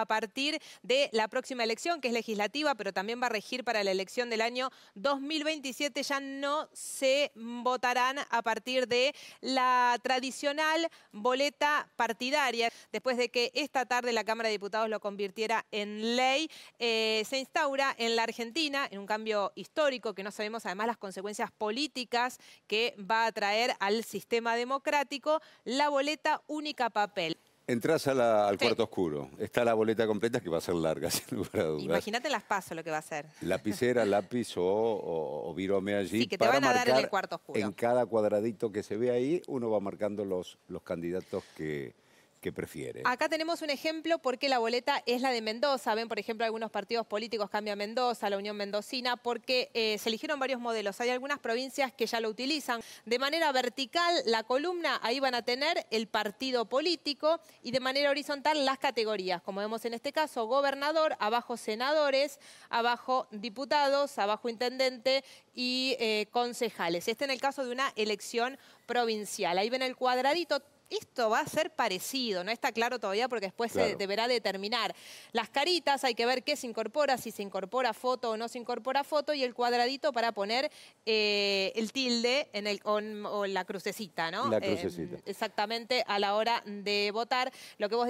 a partir de la próxima elección, que es legislativa, pero también va a regir para la elección del año 2027. Ya no se votarán a partir de la tradicional boleta partidaria. Después de que esta tarde la Cámara de Diputados lo convirtiera en ley, eh, se instaura en la Argentina, en un cambio histórico que no sabemos además las consecuencias políticas que va a traer al sistema democrático, la boleta única papel. Entrás al cuarto oscuro. Está la boleta completa que va a ser larga, sin lugar a dudas. Imagínate las paso lo que va a ser. Lapicera, lápiz o, virome allí. Sí, que te van a dar en el cuarto oscuro. En cada cuadradito que se ve ahí, uno va marcando los candidatos que, que prefiere. Acá tenemos un ejemplo porque la boleta es la de Mendoza. Ven, por ejemplo, algunos partidos políticos cambian Mendoza, la Unión Mendocina, porque eh, se eligieron varios modelos. Hay algunas provincias que ya lo utilizan. De manera vertical, la columna, ahí van a tener el partido político y de manera horizontal las categorías. Como vemos en este caso, gobernador, abajo senadores, abajo diputados, abajo intendente y eh, concejales. Este en el caso de una elección provincial. Ahí ven el cuadradito, esto va a ser parecido, no está claro todavía porque después se deberá determinar. Las caritas, hay que ver qué se incorpora, si se incorpora foto o no se incorpora foto, y el cuadradito para poner eh, el tilde en o, la crucecita, ¿no? La eh, crucecita. exactamente a la hora de votar. Lo que vos